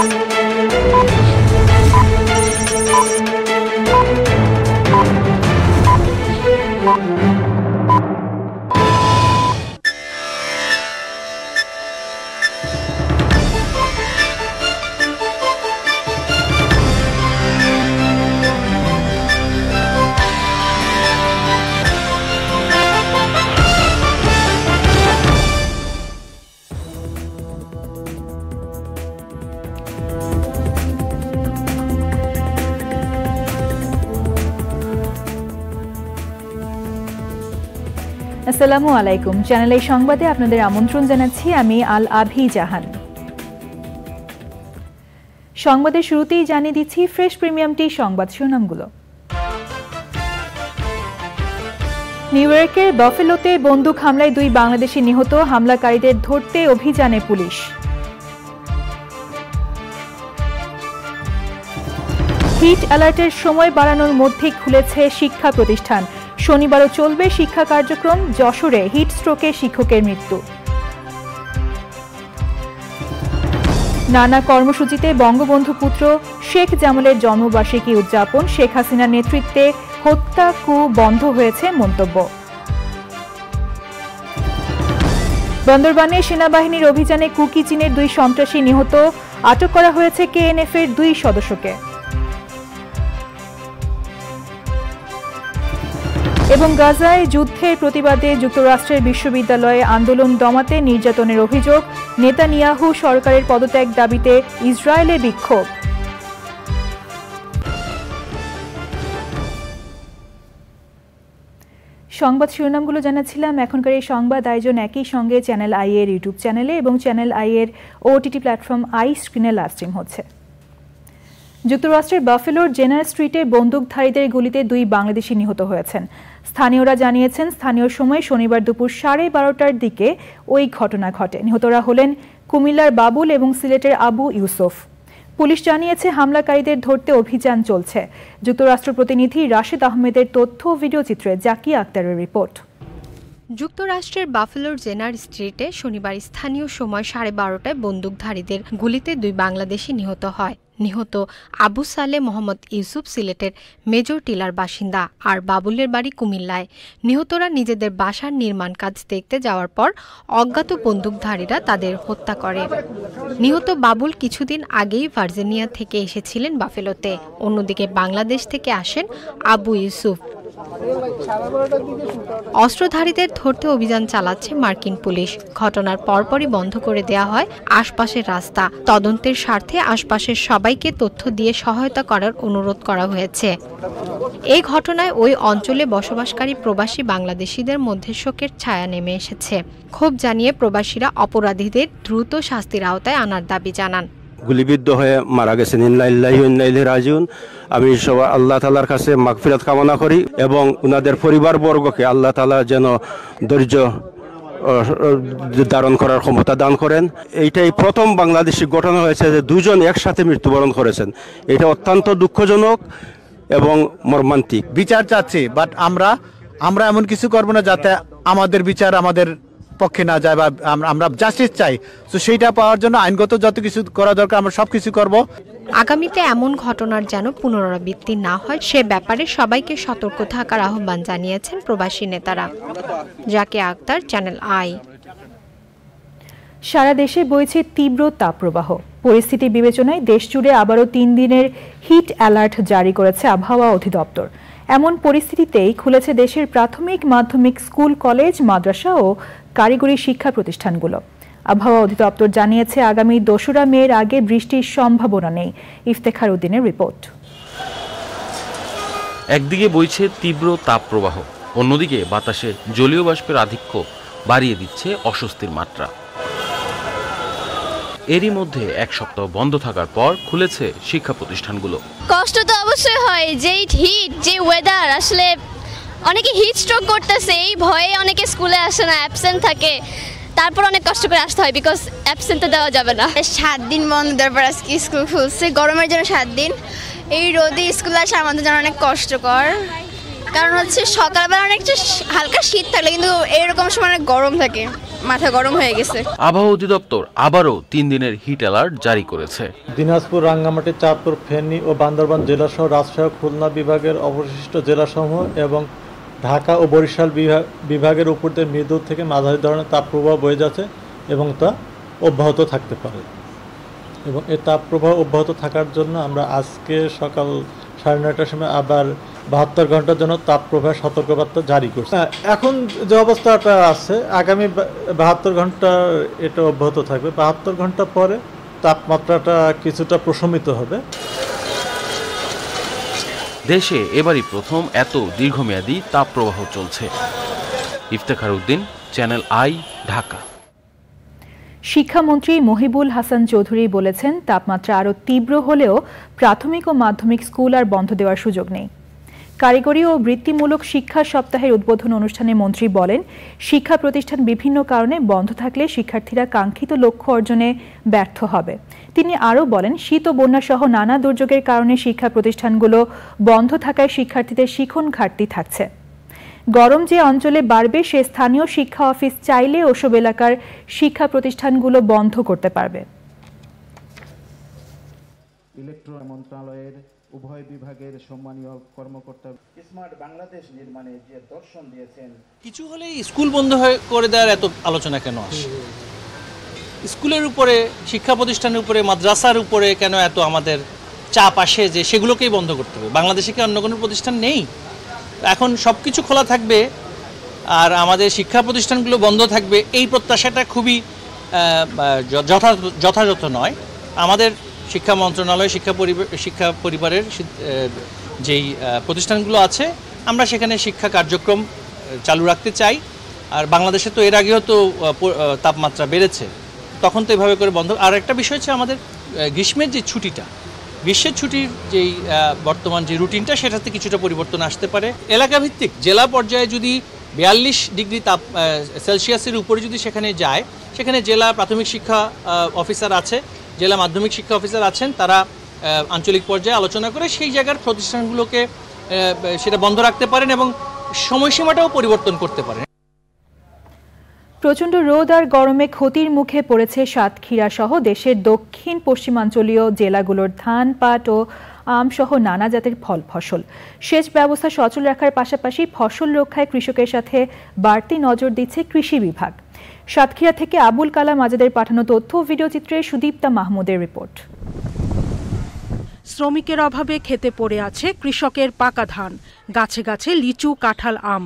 Thank you. আসসালামু আলাইকুম channel এই সংবাদে আপনাদের আমন্ত্রণ জানাচ্ছি আমি আল আভি জাহান সংবাদের শুরুতেই জানিয়ে দিচ্ছি ফ্রেশ প্রিমিয়ামটি সংবাদ শিরোনামগুলো নিউ ইয়র্কের বফেলোতে বন্দুক হামলায় দুই বাংলাদেশি নিহত হামলাকারীদের ধরতে অভিযানে পুলিশ হিট অ্যালার্টের সময় বাড়ানোর মধ্যে খুলেছে শিক্ষা প্রতিষ্ঠান শনিবারও চলবে শিক্ষা কার্যক্রম যশোরে হিটস্ট্রোকে শিক্ষকের মৃত্যু নানা কর্মসূচিতে বঙ্গবন্ধু পুত্র শেখ জামালের জন্মবার্ষিকী উদযাপন শেখ হাসিনার নেতৃত্বে হত্যা কু বন্ধ হয়েছে মন্তব্য বন্দরবানে সেনাবাহিনীর অভিযানে কুকি চীনের দুই সন্ত্রাসী নিহত আটক করা হয়েছে কেএনএফ এর দুই সদস্যকে এবং গাজায় যুদ্ধের প্রতিবাদে যুক্তরাষ্ট্রের বিশ্ববিদ্যালয়ে আন্দোলন দমাতে নির্যাতনের অভিযোগ নেতানিয়াহু সরকারের পদত্যাগ দাবিতে ইসরায়েলে বিক্ষোভ সংবাদ শিরোনামগুলো জানাচ্ছিলাম এখনকার এই সংবাদ আয়োজন একই সঙ্গে চ্যানেল আই এর ইউটিউব চ্যানেলে এবং চ্যানেল আই এর ওটিটি প্ল্যাটফর্ম আই স্ক্রিনে লাইভ স্ট্রিম হচ্ছে যুক্তরাষ্ট্রের বাফেলোর জেনার স্ট্রিটে বন্দুকধারীদের গুলিতে দুই বাংলাদেশি নিহত হয়েছেন স্থানীয়রা জানিয়েছেন স্থানীয় সময় শনিবার দুপুর সাড়ে বারোটার দিকে ওই ঘটনা ঘটে নিহতরা হলেন কুমিল্লার বাবুল এবং সিলেটের আবু ইউসুফ পুলিশ জানিয়েছে হামলাকারীদের ধরতে অভিযান চলছে যুক্তরাষ্ট্র প্রতিনিধি রাশেদ আহমেদের তথ্য ও ভিডিওচিত্রে জাকি আক্তারের রিপোর্ট যুক্তরাষ্ট্রের বাফেলোর জেনার স্ট্রিটে শনিবার স্থানীয় সময় সাড়ে বারোটায় বন্দুকধারীদের গুলিতে দুই বাংলাদেশি নিহত হয় নিহত আবু সালে মোহাম্মদ ইউসুফ সিলেটের মেজর টিলার বাসিন্দা আর বাবুলের বাড়ি কুমিল্লায় নিহতরা নিজেদের বাসার নির্মাণ কাজ দেখতে যাওয়ার পর অজ্ঞাত বন্দুকধারীরা তাদের হত্যা করে নিহত বাবুল কিছুদিন আগেই ভার্জেনিয়া থেকে এসেছিলেন বাফেলোতে অন্যদিকে বাংলাদেশ থেকে আসেন আবু ইউসুফ অস্ত্রধারীদের ধরতে অভিযান চালাচ্ছে মার্কিন পুলিশ ঘটনার পরপরই বন্ধ করে দেয়া হয় আশপাশের রাস্তা তদন্তের স্বার্থে আশপাশের সবাইকে তথ্য দিয়ে সহায়তা করার অনুরোধ করা হয়েছে এই ঘটনায় ওই অঞ্চলে বসবাসকারী প্রবাসী বাংলাদেশিদের মধ্যে শোকের ছায়া নেমে এসেছে ক্ষোভ জানিয়ে প্রবাসীরা অপরাধীদের দ্রুত শাস্তির আওতায় আনার দাবি জানান গুলিবিদ্ধ হয়ে মারা গেছেন ইন্লাইল্লাহি রাজিউন আমি সবাই আল্লাহ তালার কাছে মাগফিরাত কামনা করি এবং পরিবার পরিবারবর্গকে আল্লাহ তালা যেন ধৈর্য ধারণ করার ক্ষমতা দান করেন এইটাই প্রথম বাংলাদেশি ঘটনা হয়েছে যে দুজন একসাথে মৃত্যুবরণ করেছেন এটা অত্যন্ত দুঃখজনক এবং মর্মান্তিক বিচার চাচ্ছি বাট আমরা আমরা এমন কিছু করবো না যাতে আমাদের বিচার আমাদের পক্ষে না যায় বা আমরা জাস্টিস চাই তো সেইটা পাওয়ার জন্য আইনগত যত কিছু করা দরকার আমরা সব কিছু করবো আগামীতে এমন ঘটনার যেন পুনরাবৃত্তি না হয় সে ব্যাপারে সবাইকে সতর্ক থাকার আহ্বান জানিয়েছেন প্রবাসী নেতারা যাকে আক্তার চ্যানেল আই সারা দেশে বইছে তীব্র তাপপ্রবাহ পরিস্থিতি বিবেচনায় দেশ জুড়ে আবারও তিন দিনের হিট অ্যালার্ট জারি করেছে আবহাওয়া অধিদপ্তর এমন পরিস্থিতিতেই খুলেছে দেশের প্রাথমিক মাধ্যমিক স্কুল কলেজ মাদ্রাসা ও কারিগরি শিক্ষা প্রতিষ্ঠানগুলো আবহাওয়া অধিদপ্তর জানিয়েছে আগামী দোসরা মেয়ের আগে বৃষ্টির সম্ভাবনা নেই ইফতেখার উদ্দিনের রিপোর্ট একদিকে বইছে তীব্র তাপপ্রবাহ অন্যদিকে বাতাসে জলীয় বাষ্পের আধিক্য বাড়িয়ে দিচ্ছে অস্বস্তির মাত্রা এরই মধ্যে এক সপ্তাহ বন্ধ থাকার পর খুলেছে শিক্ষা প্রতিষ্ঠানগুলো কষ্ট তো অবশ্যই হয় যে হিট যে ওয়েদার আসলে অনেকে হিট স্ট্রোক করতেছে এই ভয়ে অনেকে স্কুলে আসে না অ্যাবসেন্ট থাকে তারপর অনেক কষ্ট করে আসতে হয় বিকজ তো দেওয়া যাবে না সাত দিন বন্ধ তারপর আজকে স্কুল খুলছে গরমের জন্য সাত দিন এই রোদে স্কুলে আসা আমাদের জন্য অনেক কষ্টকর কারণ হচ্ছে সকালবেলা অনেকটা হালকা শীত থাকলে কিন্তু এরকম সময় অনেক গরম থাকে মাথা গরম হয়ে গেছে আবহাওয়া অধিদপ্তর আবারও তিন দিনের হিট অ্যালার্ট জারি করেছে দিনাজপুর রাঙ্গামাটি চাঁদপুর ফেনী ও বান্দরবান জেলাসহ রাজশাহী খুলনা বিভাগের অবশিষ্ট জেলাসমূহ এবং ঢাকা ও বরিশাল বিভাগের উপর দিয়ে মৃদু থেকে মাঝারি ধরনের তাপপ্রবাহ বয়ে যাচ্ছে এবং তা অব্যাহত থাকতে পারে এবং এই তাপপ্রবাহ অব্যাহত থাকার জন্য আমরা আজকে সকাল সাড়ে নয়টার সময় আবার বাহাত্তর ঘন্টার জন্য তাপপ্রবাহ সতর্কবার্তা জারি করছে হ্যাঁ, এখন যে অবস্থাটা আছে আগামী বাহাত্তর ঘন্টা এটা অব্যাহত থাকবে বাহাত্তর ঘন্টা পরে তাপমাত্রাটা কিছুটা প্রশমিত হবে দেশে এবারই প্রথম এত দীর্ঘমেয়াদী তাপপ্রবাহ চলছে ইফতেখার উদ্দিন চ্যানেল আই ঢাকা শিক্ষামন্ত্রী মহিবুল হাসান চৌধুরী বলেছেন তাপমাত্রা আরও তীব্র হলেও প্রাথমিক ও মাধ্যমিক স্কুল আর বন্ধ দেওয়ার সুযোগ নেই কারিগরি ও বৃত্তিমূলক শিক্ষা সপ্তাহের উদ্বোধন অনুষ্ঠানে মন্ত্রী বলেন শিক্ষা প্রতিষ্ঠান বিভিন্ন কারণে বন্ধ থাকলে শিক্ষার্থীরা কাঙ্ক্ষিত লক্ষ্য অর্জনে ব্যর্থ হবে তিনি আরও বলেন শীত ও বন্যাসহ নানা দুর্যোগের কারণে শিক্ষা প্রতিষ্ঠানগুলো বন্ধ থাকায় শিক্ষার্থীদের শিখন ঘাটতি থাকছে গরম যে অঞ্চলে বাড়বে সে স্থানীয় শিক্ষা অফিস চাইলে ওসব এলাকার শিক্ষা প্রতিষ্ঠানগুলো বন্ধ করতে পারবে ইলেকট্রন মন্ত্রণালয়ের উভয় বিভাগের সম্মানীয় কর্মকর্তা স্মার্ট বাংলাদেশ নির্মাণে যে দর্শন দিয়েছেন কিছু হলে স্কুল বন্ধ হয়ে করে দেওয়ার এত আলোচনা কেন আসে স্কুলের উপরে শিক্ষা প্রতিষ্ঠানের উপরে মাদ্রাসার উপরে কেন এত আমাদের চাপ আসে যে সেগুলোকেই বন্ধ করতে হবে বাংলাদেশে কি অন্য কোনো প্রতিষ্ঠান নেই এখন সব কিছু খোলা থাকবে আর আমাদের শিক্ষা প্রতিষ্ঠানগুলো বন্ধ থাকবে এই প্রত্যাশাটা খুবই যথাযথ নয় আমাদের শিক্ষা মন্ত্রণালয় শিক্ষা শিক্ষা পরিবারের যেই প্রতিষ্ঠানগুলো আছে আমরা সেখানে শিক্ষা কার্যক্রম চালু রাখতে চাই আর বাংলাদেশে তো এর আগেও তো তাপমাত্রা বেড়েছে তখন তো এভাবে করে বন্ধ আর একটা বিষয় হচ্ছে আমাদের গ্রীষ্মের যে ছুটিটা গ্রীষ্মের ছুটির যেই বর্তমান যে রুটিনটা সেটাতে কিছুটা পরিবর্তন আসতে পারে এলাকাভিত্তিক জেলা পর্যায়ে যদি বিয়াল্লিশ ডিগ্রি তাপ সেলসিয়াসের উপরে যদি সেখানে যায় সেখানে জেলা প্রাথমিক শিক্ষা অফিসার আছে জেলা মাধ্যমিক শিক্ষা অফিসার আছেন তারা আঞ্চলিক পর্যায়ে আলোচনা করে সেই জায়গার প্রতিষ্ঠানগুলোকে সেটা বন্ধ রাখতে পারেন এবং সময়সীমাটাও পরিবর্তন করতে পারেন প্রচণ্ড রোদ আর গরমে ক্ষতির মুখে পড়েছে সাতক্ষীরা সহ দেশের দক্ষিণ পশ্চিমাঞ্চলীয় জেলাগুলোর ধান পাট ও সহ নানা জাতের ফল ফসল সেচ ব্যবস্থা সচল রাখার পাশাপাশি ফসল রক্ষায় কৃষকের সাথে বাড়তি নজর দিচ্ছে কৃষি বিভাগ সাতক্ষীরা থেকে আবুল কালাম আজাদের পাঠানো তথ্য ভিডিওচিত্রে সুদীপ্তা মাহমুদের রিপোর্ট শ্রমিকের অভাবে খেতে পড়ে আছে কৃষকের পাকা ধান গাছে গাছে লিচু কাঁঠাল আম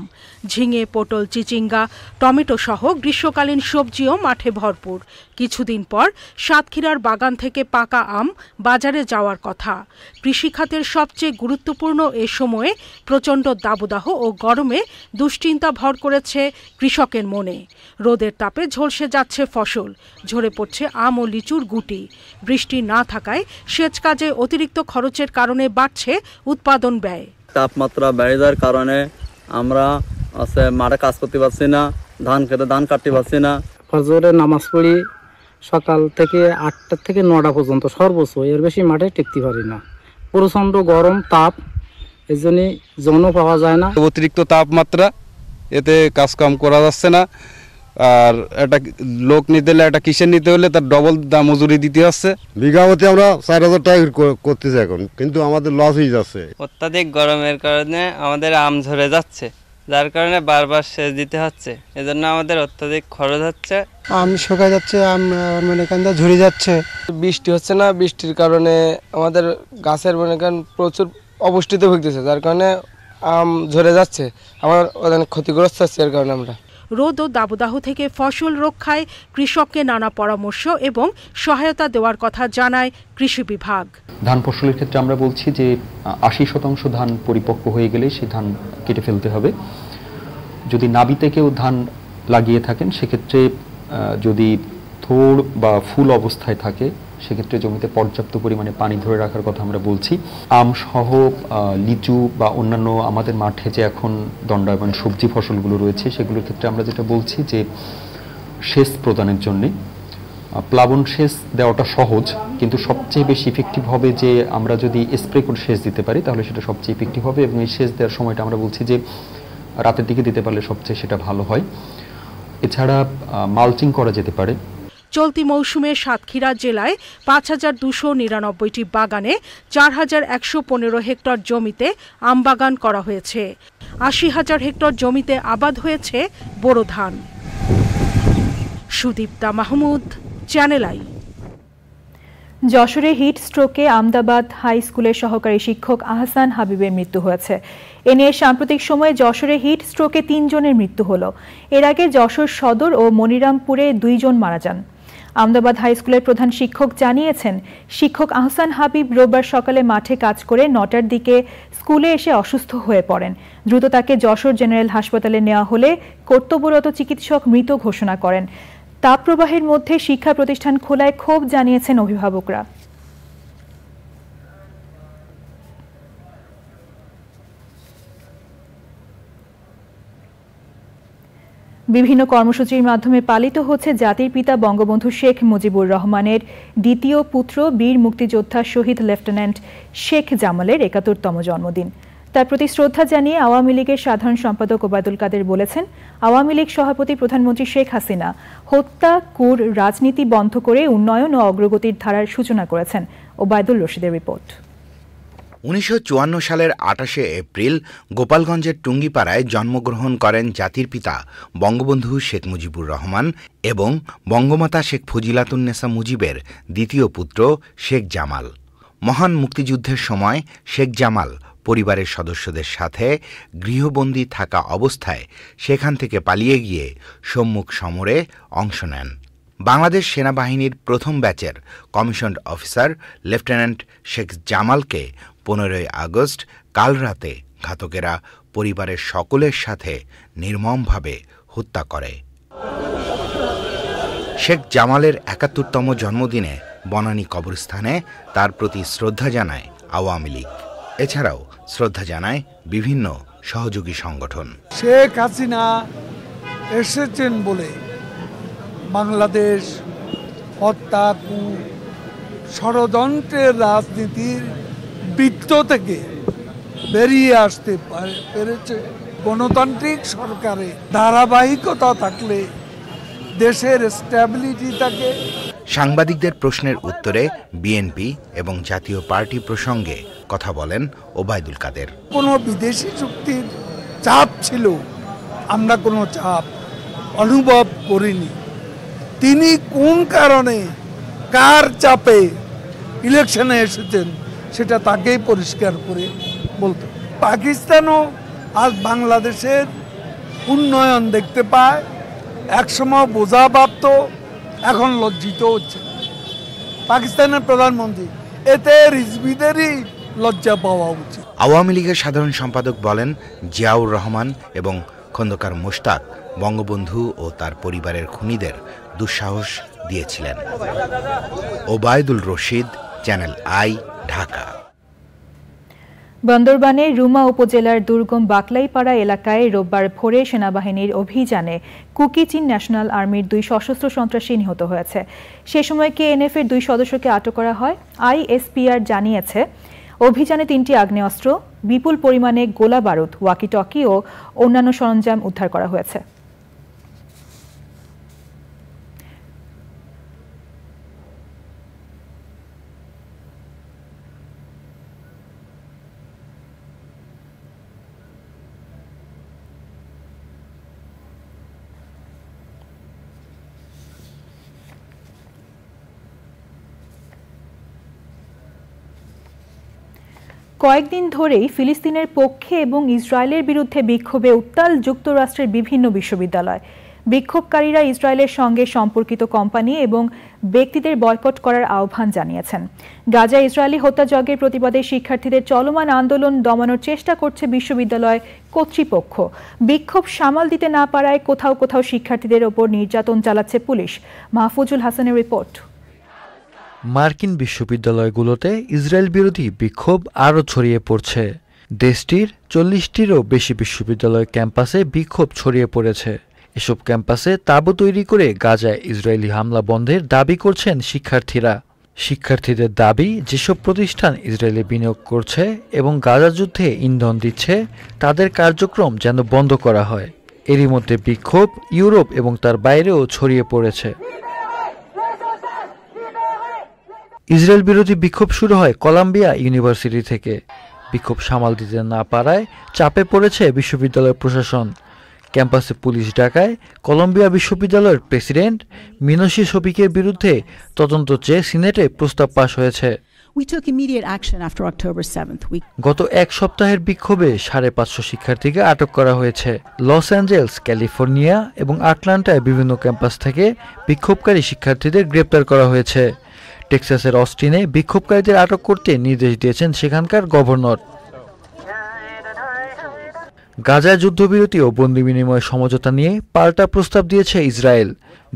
ঝিঙে পটল চিচিঙ্গা টমেটো সহ গ্রীষ্মকালীন সবজিও মাঠে ভরপুর কিছুদিন পর সাতক্ষীরার বাগান থেকে পাকা আম বাজারে যাওয়ার কথা কৃষিখাতের সবচেয়ে গুরুত্বপূর্ণ এ সময়ে প্রচণ্ড দাবদাহ ও গরমে দুশ্চিন্তা ভর করেছে কৃষকের মনে রোদের তাপে ঝলসে যাচ্ছে ফসল ঝরে পড়ছে আম ও লিচুর গুটি বৃষ্টি না থাকায় সেচ কাজে অতিরিক্ত খরচের কারণে বাড়ছে উৎপাদন ব্যয় তাপমাত্রা বেড়ে যাওয়ার কারণে আমরা আছে মাঠে কাজ করতে পারছি না ধান খেতে ধান কাটতে পারছি না ফজরে নামাজ পড়ি সকাল থেকে আটটা থেকে নটা পর্যন্ত সর্বোচ্চ এর বেশি মাঠে টিকতে পারি না প্রচণ্ড গরম তাপ এই জন্যই জনও পাওয়া যায় না অতিরিক্ত তাপমাত্রা এতে কাজকাম করা যাচ্ছে না আর একটা লোক নিতে হলে একটা কিসের নিতে হলে তার ডবল দাম মজুরি দিতে হচ্ছে বিঘা প্রতি আমরা চার হাজার টাকা করতেছি এখন কিন্তু আমাদের লস হয়ে যাচ্ছে অত্যাধিক গরমের কারণে আমাদের আম ঝরে যাচ্ছে যার কারণে বারবার সেচ দিতে হচ্ছে এজন্য আমাদের অত্যাধিক খরচ হচ্ছে আম শুকা যাচ্ছে আম মনে করেন ঝরে যাচ্ছে বৃষ্টি হচ্ছে না বৃষ্টির কারণে আমাদের গাছের মনে করেন প্রচুর অপুষ্টিতে ভুগতেছে যার কারণে আম ঝরে যাচ্ছে আমার অনেক ক্ষতিগ্রস্ত হচ্ছে এর কারণে আমরা রোদ ও দাবদাহ থেকে ফসল রক্ষায় কৃষককে নানা পরামর্শ এবং সহায়তা দেওয়ার কথা জানায় কৃষি বিভাগ ধান ফসলের ক্ষেত্রে আমরা বলছি যে আশি শতাংশ ধান পরিপক্ক হয়ে গেলে সেই ধান কেটে ফেলতে হবে যদি নাবিতে কেউ ধান লাগিয়ে থাকেন সেক্ষেত্রে যদি থোড় বা ফুল অবস্থায় থাকে সেক্ষেত্রে জমিতে পর্যাপ্ত পরিমাণে পানি ধরে রাখার কথা আমরা বলছি আম সহ লিচু বা অন্যান্য আমাদের মাঠে যে এখন দণ্ডায়মান সবজি ফসলগুলো রয়েছে সেগুলোর ক্ষেত্রে আমরা যেটা বলছি যে সেচ প্রদানের জন্যে প্লাবন সেচ দেওয়াটা সহজ কিন্তু সবচেয়ে বেশি ইফেক্টিভ হবে যে আমরা যদি স্প্রে করে সেচ দিতে পারি তাহলে সেটা সবচেয়ে ইফেক্টিভ হবে এবং এই সেচ দেওয়ার সময়টা আমরা বলছি যে রাতের দিকে দিতে পারলে সবচেয়ে সেটা ভালো হয় এছাড়া মালচিং করা যেতে পারে চলতি মৌসুমে সাতক্ষীরা জেলায় পাঁচ হাজার দুশো নিরানব্বইটি বাগানে চার হাজার একশো পনেরো হেক্টর জমিতে আমবাগান করা হয়েছে আশি হাজার হেক্টর জমিতে আবাদ হয়েছে বোরো ধান সুদীপ্তা মাহমুদ চ্যানেল আই যশোরে হিট স্ট্রোকে আমদাবাদ হাই স্কুলের সহকারী শিক্ষক আহসান হাবিবের মৃত্যু হয়েছে এ নিয়ে সাম্প্রতিক সময়ে যশোরে হিট স্ট্রোকে তিনজনের মৃত্যু হল এর আগে যশোর সদর ও মনিরামপুরে দুইজন মারা যান আমদাবাদ হাইস্কুলের প্রধান শিক্ষক জানিয়েছেন শিক্ষক আহসান হাবিব রোববার সকালে মাঠে কাজ করে নটার দিকে স্কুলে এসে অসুস্থ হয়ে পড়েন দ্রুত তাকে যশোর জেনারেল হাসপাতালে নেওয়া হলে কর্তব্যরত চিকিৎসক মৃত ঘোষণা করেন তাপপ্রবাহের মধ্যে শিক্ষা প্রতিষ্ঠান খোলায় ক্ষোভ জানিয়েছেন অভিভাবকরা বিভিন্ন কর্মসূচির মাধ্যমে পালিত হচ্ছে জাতির পিতা বঙ্গবন্ধু শেখ মুজিবুর রহমানের দ্বিতীয় পুত্র বীর মুক্তিযোদ্ধা শহীদ লেফটেন্যান্ট শেখ জামালের একাত্তরতম জন্মদিন তার প্রতি শ্রদ্ধা জানিয়ে আওয়ামী লীগের সাধারণ সম্পাদক ওবায়দুল কাদের বলেছেন আওয়ামী লীগ সভাপতি প্রধানমন্ত্রী শেখ হাসিনা হত্যা কুর রাজনীতি বন্ধ করে উন্নয়ন ও অগ্রগতির ধারার সূচনা করেছেন ওবায়দুল রশিদের রিপোর্ট উনিশশো সালের আঠাশে এপ্রিল গোপালগঞ্জের টুঙ্গিপাড়ায় জন্মগ্রহণ করেন জাতির পিতা বঙ্গবন্ধু শেখ মুজিবুর রহমান এবং বঙ্গমাতা শেখ ফজিলাতুন্নেসা মুজিবের দ্বিতীয় পুত্র শেখ জামাল মহান মুক্তিযুদ্ধের সময় শেখ জামাল পরিবারের সদস্যদের সাথে গৃহবন্দী থাকা অবস্থায় সেখান থেকে পালিয়ে গিয়ে সম্মুখ সমরে অংশ নেন বাংলাদেশ সেনাবাহিনীর প্রথম ব্যাচের কমিশন অফিসার লেফটেন্যান্ট শেখ জামালকে পনেরোই আগস্ট কাল রাতে ঘাতকেরা পরিবারের সকলের সাথে নির্মমভাবে হত্যা করে শেখ জামালের একাত্তরতম জন্মদিনে বনানী কবরস্থানে তার প্রতি শ্রদ্ধা জানায় আওয়ামী লীগ এছাড়াও শ্রদ্ধা জানায় বিভিন্ন সহযোগী সংগঠন শেখ হাসিনা এসেছেন বলে বাংলাদেশ হত্যা কু ষড়যন্ত্রের রাজনীতির বৃত্ত থেকে বেরিয়ে আসতে পেরেছে গণতান্ত্রিক সরকারে ধারাবাহিকতা থাকলে দেশের স্ট্যাবিলিটি থাকে সাংবাদিকদের প্রশ্নের উত্তরে বিএনপি এবং জাতীয় পার্টি প্রসঙ্গে কথা বলেন ওবায়দুল কাদের কোনো বিদেশি চুক্তির চাপ ছিল আমরা কোনো চাপ অনুভব করিনি তিনি কোন কারণে কার চাপে ইলেকশনে এসেছেন সেটা তাকেই পরিষ্কার করে বলতে পাকিস্তানও আজ বাংলাদেশের উন্নয়ন দেখতে পায় একসময় বোঝা ভাবত এখন লজ্জিত হচ্ছে পাকিস্তানের প্রধানমন্ত্রী এতে রিজবিদেরই লজ্জা পাওয়া উচিত আওয়ামী লীগের সাধারণ সম্পাদক বলেন জিয়াউর রহমান এবং খন্দকার মোশতাক বঙ্গবন্ধু ও তার পরিবারের খুনিদের দুঃসাহস দিয়েছিলেন ওবায়দুল রশিদ চ্যানেল আই ঢাকা বান্দরবানের রুমা উপজেলার দুর্গম বাকলাইপাড়া এলাকায় রোববার ভোরে সেনাবাহিনীর অভিযানে কুকি ন্যাশনাল আর্মির দুই সশস্ত্র সন্ত্রাসী নিহত হয়েছে সে সময় কেএনএফ এর দুই সদস্যকে আটক করা হয় আইএসপিআর জানিয়েছে অভিযানে তিনটি আগ্নেয়াস্ত্র বিপুল পরিমাণে গোলা বারুদ ওয়াকিটকি ও অন্যান্য সরঞ্জাম উদ্ধার করা হয়েছে কয়েকদিন ধরেই ফিলিস্তিনের পক্ষে এবং ইসরায়েলের বিরুদ্ধে বিক্ষোভে উত্তাল যুক্তরাষ্ট্রের বিভিন্ন বিশ্ববিদ্যালয় বিক্ষোভকারীরা ইসরায়েলের সঙ্গে সম্পর্কিত কোম্পানি এবং ব্যক্তিদের বয়কট করার আহ্বান জানিয়েছেন গাজা ইসরায়েলি হত্যাযজ্ঞের প্রতিবাদে শিক্ষার্থীদের চলমান আন্দোলন দমানোর চেষ্টা করছে বিশ্ববিদ্যালয় কর্তৃপক্ষ বিক্ষোভ সামাল দিতে না পারায় কোথাও কোথাও শিক্ষার্থীদের ওপর নির্যাতন চালাচ্ছে পুলিশ মাহফুজুল হাসানের রিপোর্ট মার্কিন বিশ্ববিদ্যালয়গুলোতে ইসরায়েল বিরোধী বিক্ষোভ আরও ছড়িয়ে পড়ছে দেশটির চল্লিশটিরও বেশি বিশ্ববিদ্যালয় ক্যাম্পাসে বিক্ষোভ ছড়িয়ে পড়েছে এসব ক্যাম্পাসে তাঁবু তৈরি করে গাজায় ইসরায়েলি হামলা বন্ধের দাবি করছেন শিক্ষার্থীরা শিক্ষার্থীদের দাবি যেসব প্রতিষ্ঠান ইসরায়েলে বিনিয়োগ করছে এবং গাজা যুদ্ধে ইন্ধন দিচ্ছে তাদের কার্যক্রম যেন বন্ধ করা হয় এরই মধ্যে বিক্ষোভ ইউরোপ এবং তার বাইরেও ছড়িয়ে পড়েছে ইসরায়েল বিরোধী বিক্ষোভ শুরু হয় কলাম্বিয়া ইউনিভার্সিটি থেকে বিক্ষোভ সামাল দিতে না পারায় চাপে পড়েছে বিশ্ববিদ্যালয়ের প্রশাসন ক্যাম্পাসে পুলিশ ডাকায় কলম্বিয়া বিশ্ববিদ্যালয়ের প্রেসিডেন্ট মিনসি শফিকের বিরুদ্ধে তদন্ত চেয়ে সিনেটে প্রস্তাব পাশ হয়েছে গত এক সপ্তাহের বিক্ষোভে সাড়ে পাঁচশো শিক্ষার্থীকে আটক করা হয়েছে লস অ্যাঞ্জেলস ক্যালিফোর্নিয়া এবং আটলান্টায় বিভিন্ন ক্যাম্পাস থেকে বিক্ষোভকারী শিক্ষার্থীদের গ্রেপ্তার করা হয়েছে টেক্সাসের অস্টিনে বিক্ষোভকারীদের আটক করতে নির্দেশ দিয়েছেন সেখানকার গভর্নর গাজায় যুদ্ধবিরতি ও বন্দি বিনিময় সমঝোতা নিয়ে পাল্টা প্রস্তাব দিয়েছে ইসরায়েল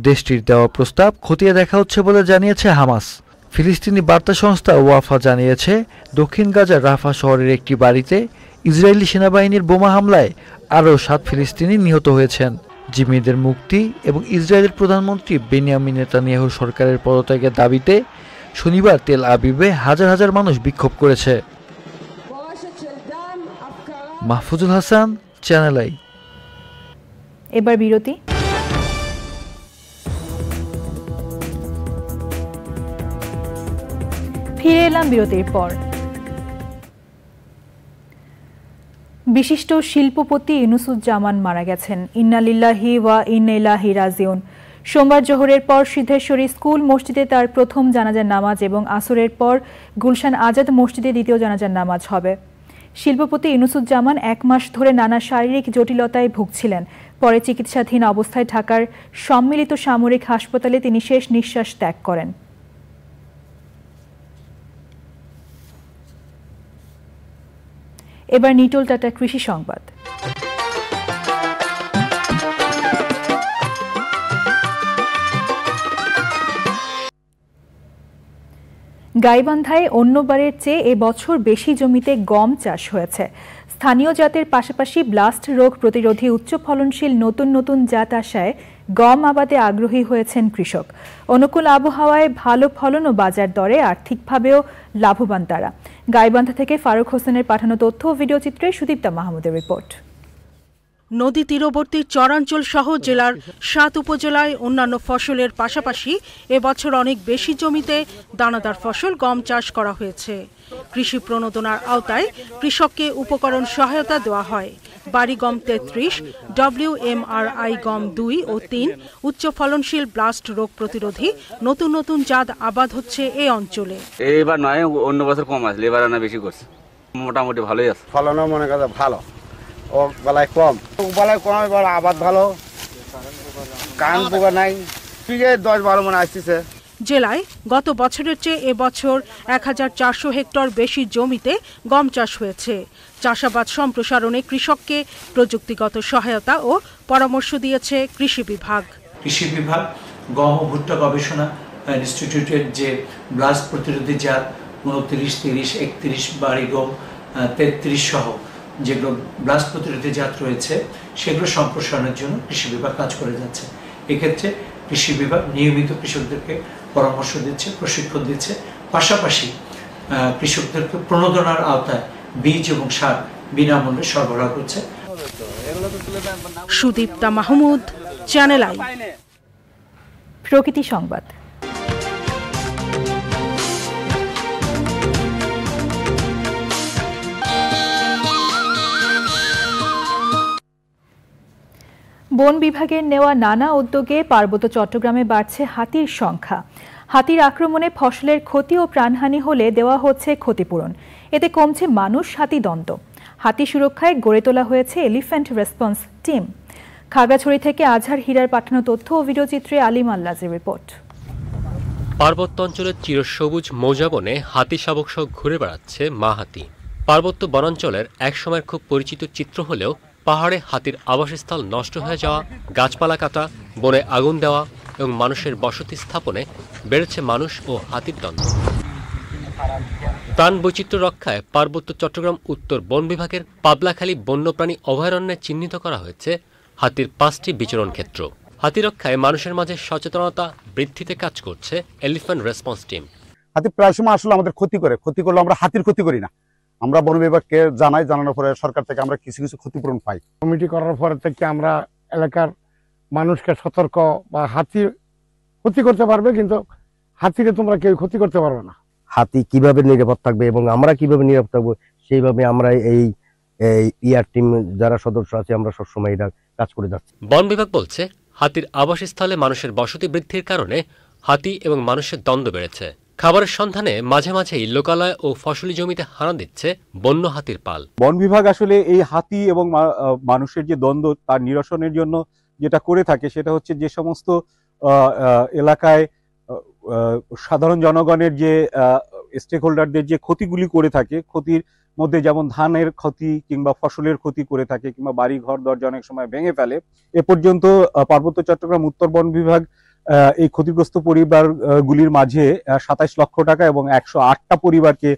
দেশটির দেওয়া প্রস্তাব খতিয়ে দেখা হচ্ছে বলে জানিয়েছে হামাস ফিলিস্তিনি বার্তা সংস্থা ওয়াফা জানিয়েছে দক্ষিণ গাজার রাফা শহরের একটি বাড়িতে ইসরায়েলি সেনাবাহিনীর বোমা হামলায় আরও সাত ফিলিস্তিনি নিহত হয়েছেন জিম্মিদের মুক্তি এবং ইসরায়েলের প্রধানমন্ত্রী বেনিয়ামিন নেতানিয়াহু সরকারের পদত্যাগের দাবিতে শনিবার তেল আবিবে হাজার হাজার মানুষ বিক্ষোভ করেছে মাহফুজুল হাসান চ্যানেল আই এবার বিরতি ফিরে এলাম বিরতির পর বিশিষ্ট শিল্পপতি ইনুসুজ্জামান মারা গেছেন ইন্নালিল্লাহি ওয়া ইন্না রাজিউন সোমবার জোহরের পর সিদ্ধেশ্বরী স্কুল মসজিদে তার প্রথম জানাজার নামাজ এবং আসরের পর গুলশান আজাদ মসজিদে দ্বিতীয় জানাজার নামাজ হবে শিল্পপতি ইনুসুজ্জামান এক মাস ধরে নানা শারীরিক জটিলতায় ভুগছিলেন পরে চিকিৎসাধীন অবস্থায় ঢাকার সম্মিলিত সামরিক হাসপাতালে তিনি শেষ নিঃশ্বাস ত্যাগ করেন এবার নিটল টাটা কৃষি সংবাদ গাইবান্ধায় অন্যবারের চেয়ে এবছর বেশি জমিতে গম চাষ হয়েছে স্থানীয় জাতের পাশাপাশি ব্লাস্ট রোগ প্রতিরোধী উচ্চ ফলনশীল নতুন নতুন জাত আসায় গম আবাদে আগ্রহী হয়েছেন কৃষক অনুকূল আবহাওয়ায় ভালো ফলন ও বাজার দরে আর্থিকভাবেও লাভবান তারা গাইবান্ধা থেকে ফারুক হোসেনের পাঠানো তথ্য ও ভিডিও চিত্রে সুদীপ্তা মাহমুদের রিপোর্ট নদী তীরবর্তী চরাঞ্চল সহ জেলার সাত উপজেলায় অন্যান্য ফসলের পাশাপাশি এবছর অনেক বেশি জমিতে দানাদার ফসল গম চাষ করা হয়েছে কৃষি প্রণোদনার আওতায় কৃষককে উপকরণ সহায়তা দেওয়া হয় বাড়ি গম তেত্রিশ ডব্লিউ এম আর আই গম দুই ও তিন উচ্চ ফলনশীল ব্লাস্ট রোগ প্রতিরোধী নতুন নতুন জাত আবাদ হচ্ছে এই অঞ্চলে এবার নয় অন্য বছর কম আসলে এবার বেশি করছে মোটামুটি ভালোই আছে ফলনও মনে করছে ভালো ও কম গলায় কম এবার আবাদ ভালো কান পোকা নাই দশ বারো মনে আসতেছে জেলায় গত বছরের চেয়ে এবছর এক হাজার চারশো হেক্টর বেশি জমিতে গম চাষ হয়েছে চাষাবাদ সম্প্রসারণে কৃষককে প্রযুক্তিগত সহায়তা ও পরামর্শ দিয়েছে কৃষি বিভাগ কৃষি বিভাগ গম ও ভুট্টা গবেষণা ইনস্টিটিউটের যে ব্লাস্ট প্রতিরোধী যা উনত্রিশ তিরিশ একত্রিশ বাড়ি গম তেত্রিশ সহ যেগুলো ব্লাস্ট প্রতিরোধী জাত রয়েছে সেগুলো সম্প্রসারণের জন্য কৃষি বিভাগ কাজ করে যাচ্ছে এক্ষেত্রে কৃষি বিভাগ নিয়মিত কৃষকদেরকে পরামর্শ দিচ্ছে প্রশিক্ষণ দিচ্ছে পাশাপাশি কৃষকদেরকে প্রণোদনার আওতায় বীজ এবং সার বিনামূল্যে সরবরাহ করছে সুদীপ্তা মাহমুদ চ্যানেল আই প্রকৃতি সংবাদ বন বিভাগের নেওয়া নানা উদ্যোগে পার্বত্য চট্টগ্রামে বাড়ছে হাতির সংখ্যা হাতির আক্রমণে ফসলের ক্ষতি ও প্রাণহানি হলে দেওয়া হচ্ছে ক্ষতিপূরণ এতে কমছে মানুষ হাতি হাতি সুরক্ষায় গড়ে তোলা হয়েছে এলিফ্যান্ট রেসপন্স টিম খাগাছড়ি থেকে আজহার হীরার পাঠানো তথ্য ও ভিডিওচিত্রে আলিম আল্লাজের রিপোর্ট পার্বত্য অঞ্চলের চিরসবুজ মৌজাবনে হাতি শাবকসহ ঘুরে বেড়াচ্ছে মা হাতি পার্বত্য বনাঞ্চলের একসময়ের খুব পরিচিত চিত্র হলেও পাহাড়ে হাতির আবাসস্থল নষ্ট হয়ে যাওয়া গাছপালা কাটা বনে আগুন দেওয়া এবং মানুষের বসতি স্থাপনে বেড়েছে মানুষ ও হাতির দ্বন্দ্ব প্রাণ বৈচিত্র্য রক্ষায় পার্বত্য চট্টগ্রাম উত্তর বন বিভাগের পাবলাখালী বন্যপ্রাণী অভয়ারণ্যে চিহ্নিত করা হয়েছে হাতির পাঁচটি বিচরণ ক্ষেত্র হাতি রক্ষায় মানুষের মাঝে সচেতনতা বৃদ্ধিতে কাজ করছে এলিফ্যান্ট রেসপন্স টিম হাতি প্রায় সময় আসলে আমাদের ক্ষতি করে ক্ষতি করলে আমরা হাতির ক্ষতি করি না আমরা বন বিভাগকে জানাই জানানোর পরে সরকার থেকে আমরা কিছু কিছু ক্ষতিপূরণ পাই কমিটি করার পরে থেকে আমরা এলাকার মানুষকে সতর্ক বা হাতি ক্ষতি করতে পারবে কিন্তু হাতিকে তোমরা কেউ ক্ষতি করতে পারবে না হাতি কিভাবে নিরাপদ থাকবে এবং আমরা কিভাবে নিরাপদ থাকবো সেইভাবে আমরা এই ইয়ার টিম যারা সদস্য আছে আমরা সবসময় এটা কাজ করে যাচ্ছি বন বিভাগ বলছে হাতির আবাসস্থলে মানুষের বসতি বৃদ্ধির কারণে হাতি এবং মানুষের দ্বন্দ্ব বেড়েছে খাবারের সন্ধানে মাঝে মাঝেই লোকালয় ও ফসলি জমিতে হানা দিচ্ছে বন্য হাতির পাল বন বিভাগ আসলে এই হাতি এবং মানুষের যে দ্বন্দ্ব তার নিরসনের জন্য যেটা করে থাকে সেটা হচ্ছে যে সমস্ত এলাকায় সাধারণ জনগণের যে স্টেক হোল্ডারদের যে ক্ষতিগুলি করে থাকে ক্ষতির মধ্যে যেমন ধানের ক্ষতি কিংবা ফসলের ক্ষতি করে থাকে কিংবা বাড়ি ঘর দরজা অনেক সময় ভেঙে ফেলে এ পর্যন্ত পার্বত্য চট্টগ্রাম উত্তর বন বিভাগ এই ক্ষতিগ্রস্ত পরিবারগুলির মাঝে সাতাইশ লক্ষ টাকা এবং একশো আটটা পরিবারকে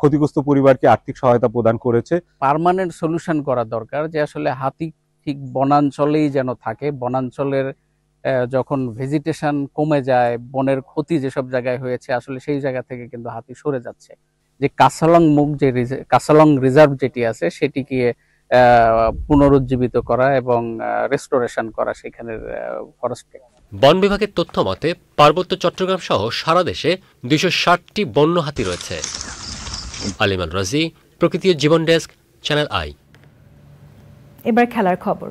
ক্ষতিগ্রস্ত পরিবারকে আর্থিক সহায়তা প্রদান করেছে পারমানেন্ট সলিউশন করা দরকার যে আসলে হাতি ঠিক বনাঞ্চলেই যেন থাকে বনাঞ্চলের যখন ভেজিটেশন কমে যায় বনের ক্ষতি যেসব জায়গায় হয়েছে আসলে সেই জায়গা থেকে কিন্তু হাতি সরে যাচ্ছে যে কাসালং মুখ যে কাসালং রিজার্ভ যেটি আছে সেটিকে পুনরুজ্জীবিত করা এবং রেস্টোরেশন করা সেখানের ফরেস্টকে বন বিভাগের তথ্য মতে পার্বত্য চট্টগ্রাম সহ সারা দেশে দুশো ষাটটি বন্য হাতি রয়েছে আলিমান রাজি প্রকৃতি জীবন ডেস্ক চ্যানেল আই এবার খেলার খবর